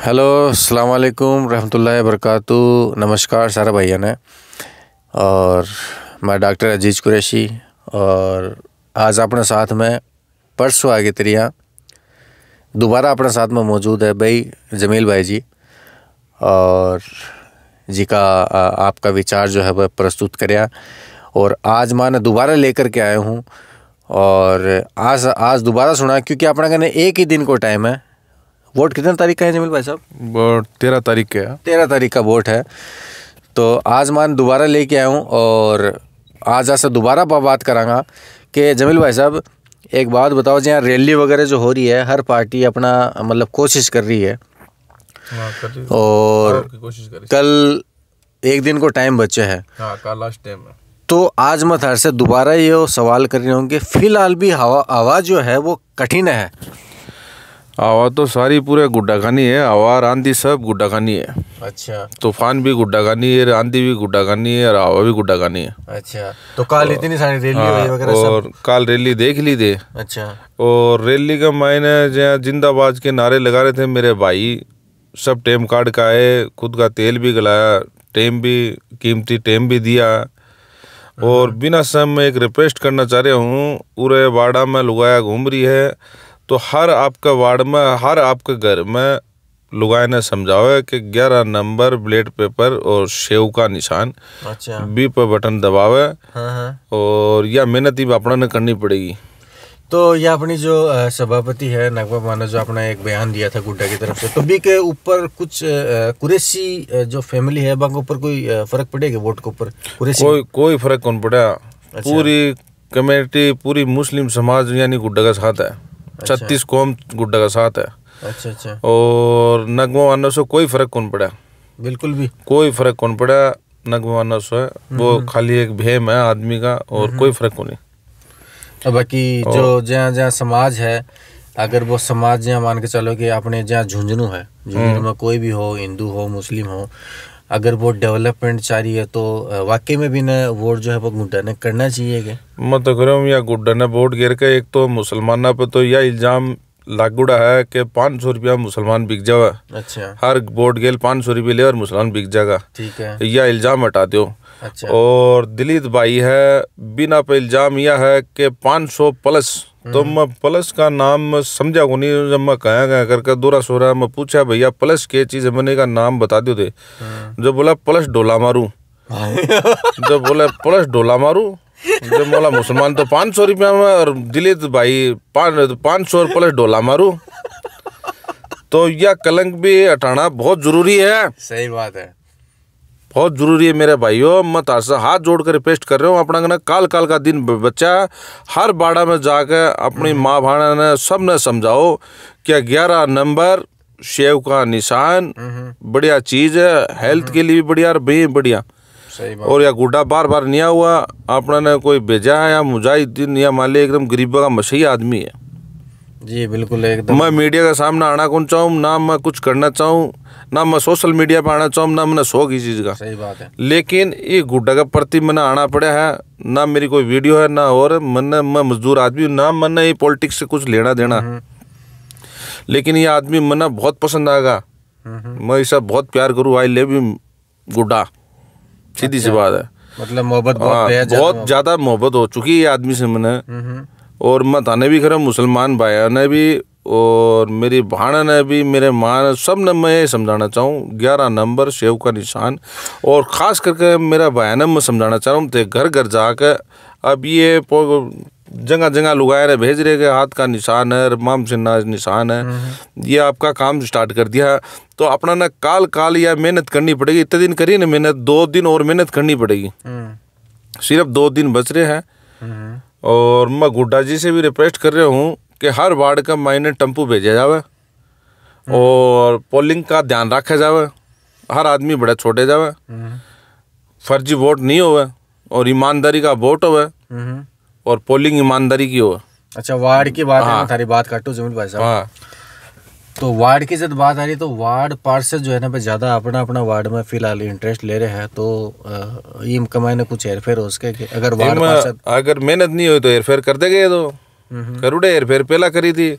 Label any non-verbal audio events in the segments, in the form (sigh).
Hello अलकुम रहमतुल्लाह बरकातू नमस्कार सारा भैया ने और मैं डॉक्टर अजीज कुरैशी और आज अपने साथ में परसों आगे त्रिया दोबारा अपने साथ में मौजूद है भाई जमील भाई जी और जी का आ, आपका विचार जो है वह प्रस्तुत करें और आज माने दोबारा लेकर के आया हूँ और आज आज दोबारा सुना क्योंकि अपने कहने एक ही दिन को टाइम है वोट कितने तारीख का है जमील भाई साहब वोट तेरह तारीख का है तेरह तारीख का वोट है तो आज मैं दोबारा लेके आया हूँ और आज ऐसा दोबारा बात करांगा कि जमील भाई साहब एक बात बताओ जी यहाँ रैली वगैरह जो हो रही है हर पार्टी अपना मतलब कोशिश कर रही है हाँ, और कल एक दिन को टाइम बचे हाँ, है तो आज मैं थार से दोबारा ये सवाल कर रही हूँ कि फ़िलहाल भी हवा आवाज़ जो है वो कठिन है हवा तो सारी पूरे गुड्डा खानी है हवा और आंधी सब गुड्डा खानी है अच्छा तूफान भी गुड्डा खानी है आंधी भी गुड्डा खानी है और हवा भी गुड्डा खानी है अच्छा तो काल और, इतनी सारी रैली हाँ, वगैरह और काल रैली देख ली थे अच्छा और रैली का मायने जिंदाबाद के नारे लगा रहे थे मेरे भाई सब टेम कार्ड का है खुद का तेल भी गलाया टेम भी कीमती टेम भी दिया और हाँ। बिना सब मैं एक रिक्वेस्ट करना चाह रहा हूँ पूरे वाड़ा में लुगाया घूम रही है तो हर आपका वार्ड में हर आपके घर में लुगाई ने समझाओ कि ग्यारह नंबर ब्लेड पेपर और शेव का निशान अच्छा बी पर बटन दबावे हाँ।, हाँ। और यह मेहनत ही अपना ने करनी पड़ेगी तो ये अपनी जो सभापति है नकबा माना जो अपना एक बयान दिया था गुड्डा की तरफ से तो बी के ऊपर कुछ कुरेसी जो फैमिली है बांग ऊपर कोई फर्क पड़ेगा वोट के ऊपर कोई कोई फर्क कौन पड़ा अच्छा। पूरी कम्युनिटी पूरी मुस्लिम समाज यानी गुड्डा का साथ है अच्छा। छत्तीस कोम गुड्डा का साथ है अच्छा अच्छा और नगमो वानो से कोई फर्क कौन पड़ा बिल्कुल भी कोई फर्क कौन पड़ा नगमो वानो से है हम्म, वो हम्म। खाली एक भेम है आदमी का और हम्म, कोई फर्क कौन बाकी जो जहाँ जहाँ समाज है अगर वो समाज जहाँ मान के चलो कि अपने जहाँ झुंझुनू है झुंझुनू में कोई भी हो हिंदू हो मुस्लिम हो अगर वो डेवलपमेंट चाह रही है तो वाकई में भी ना वोट जो है वो गुड्डा ने करना चाहिए मैं तो कह रहा हूँ या गुड्डा ने वोट गिर के एक तो मुसलमाना पर तो यह इल्ज़ाम लागूड़ा है कि पाँच सौ रुपया मुसलमान बिक जावा अच्छा हर वोट गेल पाँच सौ रुपये ले और मुसलमान बिक जाएगा ठीक है यह इल्ज़ाम हटा दो अच्छा और दिलीप भाई है बिना पे इल्ज़ाम यह है कि पाँच सौ प्लस तो हम्म। मैं प्लस का नाम समझा को नहीं जब मैं कहा गया करके दूरा सोरा मैं पूछा भैया प्लस के चीज मैंने का नाम बता दो थे जो बोला प्लस डोला मारू हाँ। जो बोला प्लस डोला मारू जो बोला मुसलमान तो पाँच सौ रुपया में और दिले तो भाई पाँच सौ प्लस डोला मारू तो यह कलंक भी हटाना बहुत जरूरी है सही बात है बहुत ज़रूरी है मेरे भाइयों मैं तारसा हाथ जोड़ कर रिक्वेस्ट कर रहा हूँ अपना काल काल का दिन बच्चा हर बाड़ा में जाकर अपनी हम्म। माँ भाड़ा ने सब ने समझाओ क्या ग्यारह नंबर शेव का निशान हम्म। बढ़िया चीज़ है हेल्थ हम्म। के लिए भी बढ़िया और भी बढ़िया और या गुड्डा बार बार नहीं हुआ अपना ने कोई भेजा है या मुजाहिदीन या मान लिया एकदम गरीबों का मसीह आदमी है जी बिल्कुल एकदम मैं मीडिया का सामना आना कौन चाहूँ ना मैं कुछ करना चाहूँ ना मैं सोशल मीडिया पर आना चाहूँ ना मैंने शौक इस चीज़ का सही बात है लेकिन ये गुड्डा का प्रति मैंने आना पड़ा है ना मेरी कोई वीडियो है ना और मैंने मैं मजदूर आदमी हूँ ना मैंने ये पॉलिटिक्स से कुछ लेना देना हम्म। लेकिन ये आदमी मना बहुत पसंद आएगा हम्म, हम्म। मैं इसे बहुत प्यार करूँ आई लेव यू गुड्डा सीधी सी अच्छा। बात है मतलब मोहब्बत हाँ, बहुत ज़्यादा मोहब्बत हो चुकी है आदमी से मैंने और मताने भी खरा मुसलमान भाइयों ने भी और मेरी भाणा ने भी मेरे माँ सब ने मैं यही समझाना चाहूँ ग्यारह नंबर शेव का निशान और ख़ास करके मेरा भाई ने मैं समझाना चाहूँ थे तो घर घर जाकर अब ये जगह जगह लुगाए रहे भेज रहे के हाथ का निशान है माम सिन्हा निशान है हम्म, हम्म। ये आपका काम स्टार्ट कर दिया तो अपना ना काल काल या मेहनत करनी पड़ेगी इतने दिन करिए ना मेहनत दो दिन और मेहनत करनी पड़ेगी हम्म। सिर्फ दो दिन बच रहे हैं और मैं गुड्डा जी से भी रिक्वेस्ट कर रहा हूँ कि हर वार्ड का मायने टेम्पू भेजा जावे और पोलिंग का ध्यान रखा जावे हर आदमी बड़ा छोटे जावे फर्जी वोट नहीं होवे और ईमानदारी का वोट होवे हम्म। और पोलिंग ईमानदारी की हो अच्छा वार्ड की बात हाँ। है थारी बात काटो जमीन भाई साहब हाँ तो वार्ड की जब बात आ रही है तो वार्ड पार्षद जो है ना ज़्यादा अपना अपना वार्ड में फिलहाल इंटरेस्ट ले रहे हैं तो ये कमाई ने कुछ हेरफेर हो सके कि अगर वार्ड पार्षद अगर मेहनत नहीं हुई तो हेरफेर कर देंगे तो हम्म, हम्म। करूडे हेरफेर पहला करी थी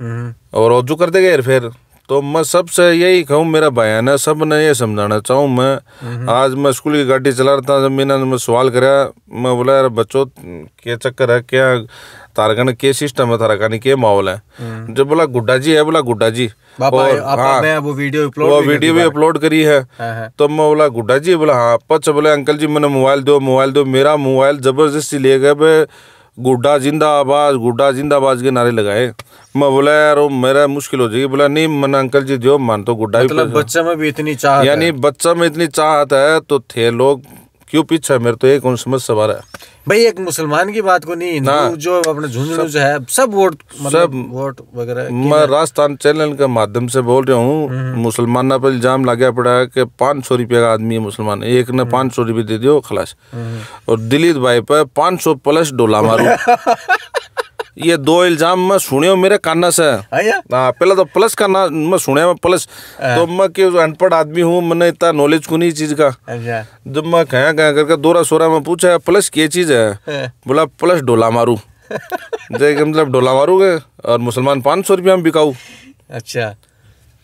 हम्म, और जो कर देगा हेरफेर तो मैं सबसे यही कहूँ मेरा बयान है सब ने ये समझाना चाहूँ मैं आज मैं स्कूल की गाड़ी चला रहा था जब मैंने मैं सवाल करा मैं बोला यार बच्चों क्या चक्कर है क्या तारा कहने के सिस्टम है तारा कहने के माहौल है हम्म। जब बोला गुड्डा जी है बोला गुड्डा जी और हाँ मैं वो वीडियो अपलोड वो वीडियो भी अपलोड करी है हाँ, हाँ। तो मैं बोला गुड्डा जी बोला हाँ पच बोले अंकल जी मैंने मोबाइल दो मोबाइल दो मेरा मोबाइल जबरदस्ती ले गए गुड्डा जिंदाबाद गुड्डा जिंदाबाद के नारे लगाए मैं बोला यार मेरा मुश्किल हो जाएगी बोला नहीं मन अंकल जी जो मान तो गुड्डा मतलब बच्चे में भी इतनी चाह यानी बच्चा में इतनी चाहत है तो थे लोग क्यों पीछा मेरे तो एक समझ सवार है भाई एक मुसलमान की बात को नहीं ना जो अपने झुंझुनू जो है सब वोट मतलब सब वोट वगैरह मैं राजस्थान चैनल के माध्यम से बोल रहा हूँ हम्म, हम्म। मुसलमान पर इल्जाम लगे पड़ा है कि पांच सौ रुपये का आदमी है मुसलमान एक ने हम्म। पांच सौ रुपये दे दियो खलास और दिलीप भाई पर पांच सौ प्लस डोला मारू (laughs) ये दो इल्जाम मैं सुनियो मेरे कानना से आ, हाँ हाँ, पहला तो प्लस करना मैं सुने मैं प्लस हाँ। तो मैं क्यों अनपढ़ आदमी हूँ मैंने इतना नॉलेज को नहीं चीज का अच्छा। जब मैं कह कहाँ करके दोरा सोरा मैं पूछा प्लस क्या चीज है बोला प्लस डोला मारू (laughs) देख मतलब डोला मारूंगे और मुसलमान पाँच सौ रुपया में बिकाऊ अच्छा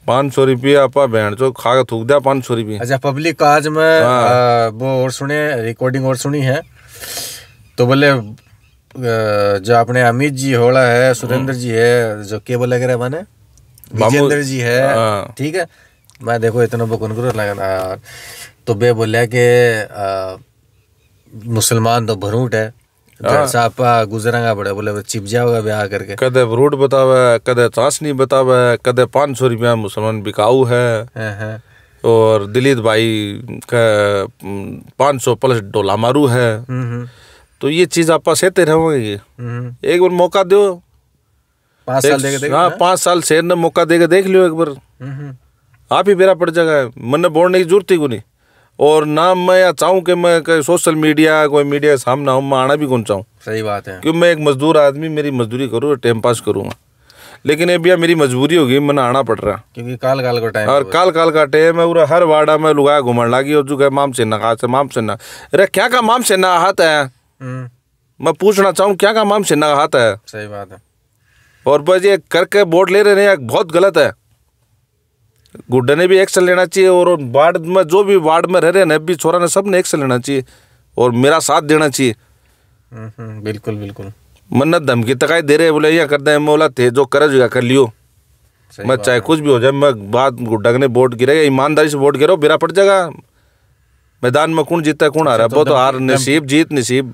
पाँच सौ रुपया आपा बहन जो खा के थूक दिया पाँच सौ रुपया अच्छा पब्लिक आज मैं वो और सुने रिकॉर्डिंग और सुनी है तो बोले जो अपने अमित जी होला है सुरेंद्र जी है जो केबल वगैरह बने विजेंद्र जी है हाँ। ठीक है मैं देखो इतना बकुन करो तो बे बोलिया के मुसलमान तो भरूट है हाँ। सापा गुजरेगा बड़े बोले चिप जाओगे ब्याह करके कदे भरूट बतावे कदे चाशनी बतावे कदे पाँच सौ रुपया मुसलमान बिकाऊ है हाँ, और दिलीप भाई का पाँच सौ प्लस डोला मारू है हम्म, हम्म। तो ये चीज़ आप सहते रहोगे रहोगे एक बार मौका दो साल देख हाँ पाँच साल शेर ने मौका देकर देख लियो एक बार आप ही बेरा पड़ जाएगा मन बोलने की जरूरत ही को नहीं और ना मैं या चाहूँ कि मैं कोई सोशल मीडिया कोई मीडिया सामने मैं आना भी कौन चाहूँ सही बात है क्यों मैं एक मजदूर आदमी मेरी मजदूरी करूँ टाइम पास करूँगा लेकिन ये भैया मेरी मजबूरी होगी मैंने आना पड़ रहा क्योंकि काल काल का टाइम और काल काल का टाइम है पूरा हर वाड़ा में लुगाया घूमने लगी और जो कहे माम सेना कहा माम सेना अरे क्या कहा माम सेना आता है हम्म। मैं पूछना चाहूँ क्या काम आम सिन्हा का हाथ है सही बात है और बस ये करके वोट ले रहे हैं बहुत गलत है गुड्डे ने भी एक्शन लेना चाहिए और वार्ड में जो भी वार्ड में रह रहे हैं भी छोरा ने सब ने एक्शन लेना चाहिए और मेरा साथ देना चाहिए हम्म, हम्म, बिल्कुल बिल्कुल मन्नत धमकी तकाई तो दे रहे बोले यह कर दे बोला थे जो कर जो कर लियो मैं चाहे कुछ भी हो जाए मैं बात गुड्डा ने वोट गिरेगा ईमानदारी से वोट गिरो बेरा पड़ जाएगा मैदान में कौन जीतता है कौन है अच्छा, वो तो हार नसीब जीत नसीब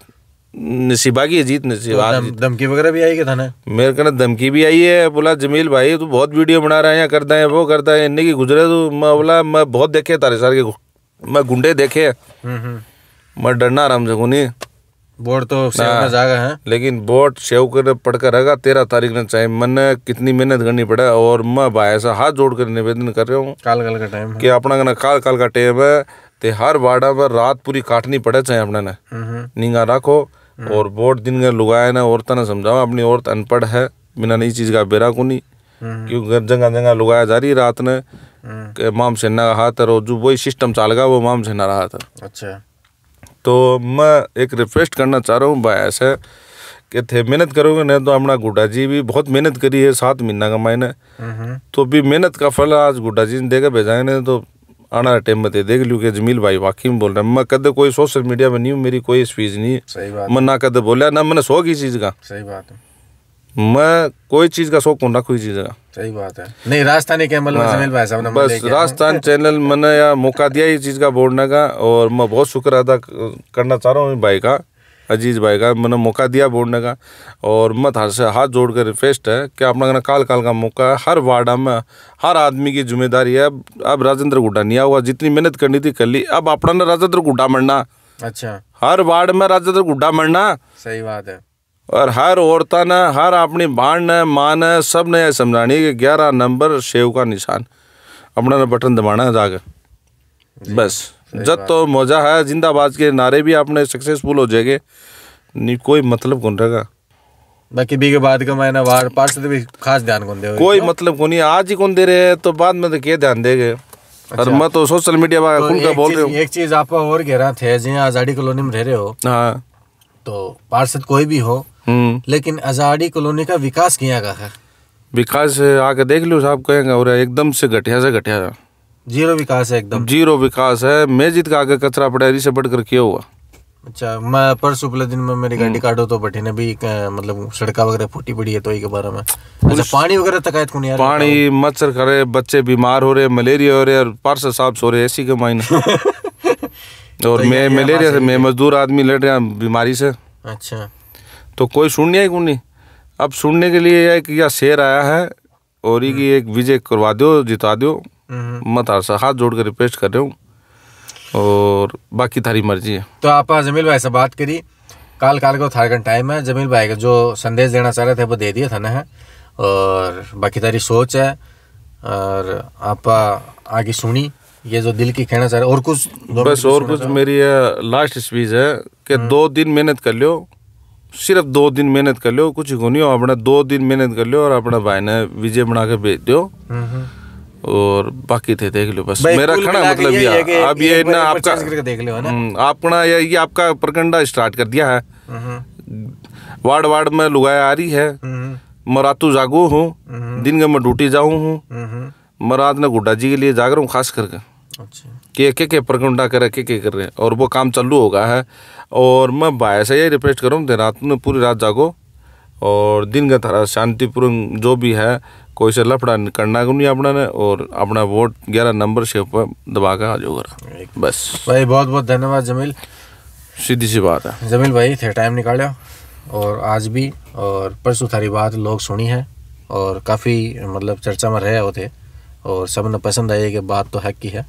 नसीबा की अजीत नसीबा तो दम, धमकी वगैरह भी आई क्या ना मेरे कहना धमकी भी आई है बोला जमील भाई तू बहुत वीडियो बना रहा है यहाँ करता है वो करता है इनकी गुजरे तू तो, मैं बोला मैं बहुत देखे तारे सार के मैं गुंडे देखे हम्म, हम्म। मैं डरना आराम से नहीं बोर्ड तो हाँ। जागा है लेकिन बोर्ड सेव कर पढ़कर रहेगा रखा तेरह तारीख ने चाहे मन कितनी मेहनत करनी पड़े और मैं भाई ऐसा हाथ जोड़ कर निवेदन कर रहा हूँ काल काल का टाइम कि अपना कहना काल काल का टाइम है ते हर वार्डा पर रात पूरी काटनी पड़े चाहे अपने नींगा हम्म, रखो हम्म। और वोट दिन का लुगाए ना औरत ने समझाओ अपनी औरत अनपढ़ है बिना नई चीज़ का बेरा कुनी हम्म। क्यों क्योंकि जगह जगह लुगाया जा रही रात ने हम्म। माम सेना का हाथ और जो वही सिस्टम गया वो माम सेना रहा था अच्छा तो मैं एक रिक्वेस्ट करना चाह रहा हूँ भाई ऐसे कि थे मेहनत करोगे नहीं तो अपना गुड्डा जी भी बहुत मेहनत करी है सात महीना का मैंने तो भी मेहनत का फल आज गुड्डा जी ने देकर भेजा है तो आने वाले टाइम में देख लियो कि जमील भाई वाकई में बोल रहे हैं मैं कद कोई सोशल मीडिया में नहीं हूँ मेरी कोई स्पीच नहीं है मैं ना कद बोलिया ना मैंने शौक ही चीज़ का सही बात है मैं कोई चीज़ का शौक हूँ ना कोई चीज़ का सही बात है नहीं राजस्थानी कैमल में हाँ। जमील भाई साहब ने बस राजस्थान चैनल मैंने या मौका दिया इस चीज़ का बोलने का और मैं बहुत शुक्र अदा करना चाह रहा हूँ भाई का अजीज भाई का मैंने मौका दिया बोलने का और मत हाथ से हाथ जोड़ कर रिक्वेस्ट है कि अपना कहना काल काल का मौका है हर वार्ड में हर आदमी की जिम्मेदारी है अब अब राजेंद्र गुड्डा नहीं हुआ जितनी मेहनत करनी थी कर ली अब अपना ना राजेंद्र गुड्डा मरना अच्छा हर वार्ड में राजेंद्र गुड्डा मरना सही बात है और हर औरत ने हर अपनी बाण ने माँ ने सब ने यह समझानी कि ग्यारह नंबर शेव का निशान अपना बटन दबाना है जाकर बस जद तो मजा है जिंदाबाद के नारे भी आपने सक्सेसफुल हो जाएंगे नहीं कोई मतलब कौन रहेगा बाकी बीके बाद का महीना बाहर पार्षद भी खास ध्यान कौन दे कोई मतलब कौन नहीं आज ही कौन दे रहे हैं तो बाद में तो क्या ध्यान देंगे अच्छा। और मैं तो सोशल मीडिया पर खुल कर बोल रहे हूँ एक चीज आप और कह रहा थे जी आजादी कॉलोनी में रह रहे हो हाँ तो पार्षद कोई भी हो हम्म। लेकिन आजादी कॉलोनी का विकास किया गया है विकास आके देख लो साहब कहेंगे और एकदम से घटिया से घटिया जीरो विकास है एकदम जीरो विकास है मैं जीत का आगे कचरा पड़ा है बढ़कर क्या हुआ अच्छा मैं परसों वाले दिन में मेरी गाड़ी हम्म। काटो तो बैठे ने भी मतलब सड़क वगैरह फूटी पड़ी है तो के बारे में अच्छा पानी वगैरह तकायत को नहीं पानी मच्छर करे बच्चे बीमार हो रहे मलेरिया हो रहे और पार्सल साफ सो रहे ऐसी के मायने (laughs) और तो मैं मलेरिया से मैं मजदूर आदमी लड़ रहा बीमारी से अच्छा तो कोई सुनने है नहीं अब सुनने के लिए एक या शेर आया है और ये हम्म। एक विजय करवा दो जिता दो हम्म। मत हार सा हाथ जोड़ कर रिक्वेस्ट कर रहा हूँ और बाकी थारी मर्जी है तो आप जमील भाई से बात करी काल काल को थारे का टाइम है जमील भाई का जो संदेश देना चाह रहे थे वो दे दिया था ना और बाकी तारी सोच है और आप आगे सुनी ये जो दिल की कहना चाह रहे और कुछ बस और कुछ मेरी लास्ट स्पीच है कि हम्म। दो दिन मेहनत कर लो सिर्फ दो दिन मेहनत कर लो कुछ को नहीं हो अपना दो दिन मेहनत कर लो और अपना भाई ने विजय बना के भेज दो और बाकी थे देख लो बस मेरा खड़ा मतलब ये आप ये, अब ये, ना आपका देख लो हम्म, अपना ये ये आपका प्रकंडा स्टार्ट कर दिया है हम्म। वार्ड वार्ड में लुगाई आ रही है हम्म। मैं जागो हूँ दिन में मैं ड्यूटी जाऊँ हूँ मैं रात ने गुड्डा जी के लिए जाग रहा हूँ खास करके अच्छा। के के के प्रकंडा करे के के कर रहे हैं और वो काम चालू होगा है और मैं भाई से यही रिक्वेस्ट करूँ रात में पूरी रात जागो और दिन का तरह शांतिपूर्ण जो भी है कोई से लफड़ा करना नहीं अपना ने और अपना वोट ग्यारह नंबर से दबा के आ जाओगे बस भाई बहुत बहुत धन्यवाद जमील सीधी सी बात है जमील भाई थे टाइम निकालो और आज भी और परसों थारी बात लोग सुनी है और काफ़ी मतलब चर्चा में रहे होते और सब ने पसंद आई कि बात तो हक की है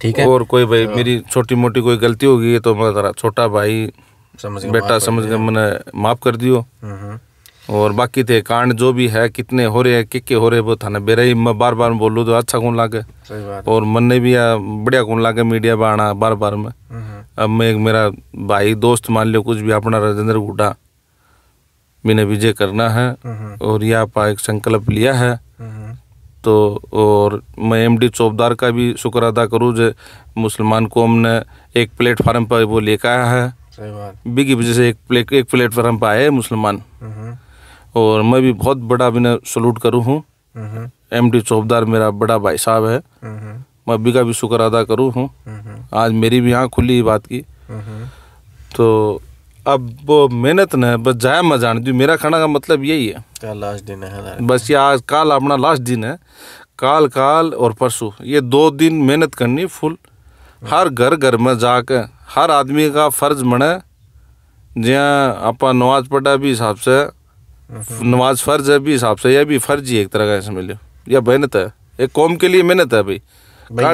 ठीक है और कोई भाई हाँ। मेरी छोटी मोटी कोई गलती होगी तो मैं छोटा भाई समझ बेटा समझ के मैंने माफ़ कर दियो हम्म, हम्म। और बाकी थे कांड जो भी है कितने हो रहे हैं किके हो रहे वो थाने बेरा ही मैं बार बार बोलूँ तो अच्छा कौन लागे और मन ने भी बढ़िया कौन लागे मीडिया पर आना बार बार में अब मैं एक मेरा भाई दोस्त मान लियो कुछ भी अपना राजेंद्र गुड्डा मैंने विजय करना है और यह आप एक संकल्प लिया है तो और मैं एमडी चौबदार का भी शुक्र अदा करूँ जो मुसलमान कौम ने एक प्लेटफार्म पर वो लेकर आया है बिग वजह से एक प्ले, एक प्लेटफार्म पर आए मुसलमान और मैं भी बहुत बड़ा अभिनय सलूट करूँ हूँ एम डी चौबदार मेरा बड़ा भाई साहब है मैं अभी का भी शुक्र अदा करूँ हूँ आज मेरी भी यहाँ खुली बात की तो अब वो मेहनत न है बस जाया मैं जान दी मेरा खाना का मतलब यही है क्या लास्ट दिन है बस ये आज काल अपना लास्ट दिन है काल काल और परसों ये दो दिन मेहनत करनी फुल हर घर घर में जाकर हर आदमी का फर्ज मने जहाँ आप नवाज पढ़ा भी हिसाब से नमाज फ़र्ज है भी हिसाब से यह भी फ़र्ज ही एक तरह का समझ लो यह मेहनत है एक कौम के लिए मेहनत है भाई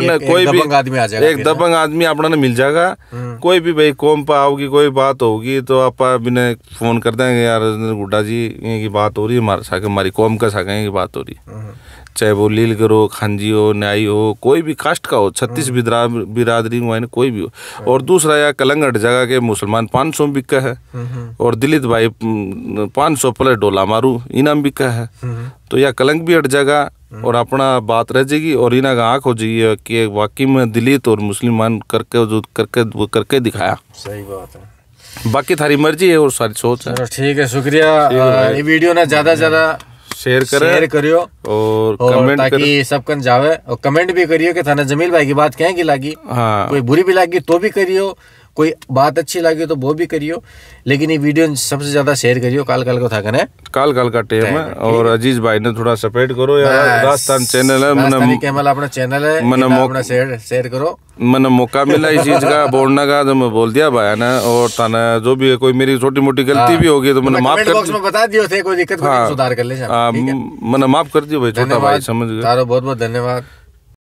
एक, कोई भी आदमी आ जाएगा एक दबंग हाँ। आदमी अपना ने मिल जाएगा हम्म। कोई भी भाई कौम पर आओगी कोई बात होगी तो आप बिना फोन कर देंगे यार गुड्डा जी की बात हो रही है हमारे साथ हमारी कौम का साथ की बात हो रही है हम्म। चाहे वो लीलगर हो खानजी हो न्यायी हो कोई भी कास्ट का हो छत्तीस हम्म। बिरादरी में कोई भी हो और हम्म। दूसरा यह कलंगड़ जगह के मुसलमान पाँच सौ बिका है हम्म, और दिलित भाई पाँच सौ प्लस डोला मारू इनाम बिका है तो यह कलंक भी हट जाएगा और अपना बात रह जाएगी और इना का आँख हो जाएगी कि वाकई में दिलित और मुसलमान करके जो करके वो करके दिखाया सही बात है बाकी थारी मर्जी है और सारी सोच है ठीक है शुक्रिया ये वीडियो ना ज़्यादा ज़्यादा शेयर करे शेयर करियो और, और कमेंट ताकि सब कन जावे और कमेंट भी करियो कि थाना जमील भाई की बात कहेंगी लागी हाँ। कोई बुरी भी लागी तो भी करियो कोई बात अच्छी लगी तो वो भी करियो लेकिन ये वीडियो सबसे ज्यादा शेयर करियो काल काल को था है काल काल का टेम है और अजीज भाई ने थोड़ा सपोर्ट करो यार राजस्थान चैनल है मैंने कैमल अपना चैनल है मैंने अपना शेयर शेयर करो मैंने मौका मिला इस चीज का बोलने का तो मैं बोल दिया भाई ना और थाना जो भी है कोई मेरी छोटी मोटी गलती हाँ। भी होगी तो, तो मैंने माफ कर में बता दियो थे कोई दिक्कत तो हाँ, सुधार कर ले हाँ, मैंने माफ कर दियो भाई छोटा भाई समझ गया बहुत बहुत धन्यवाद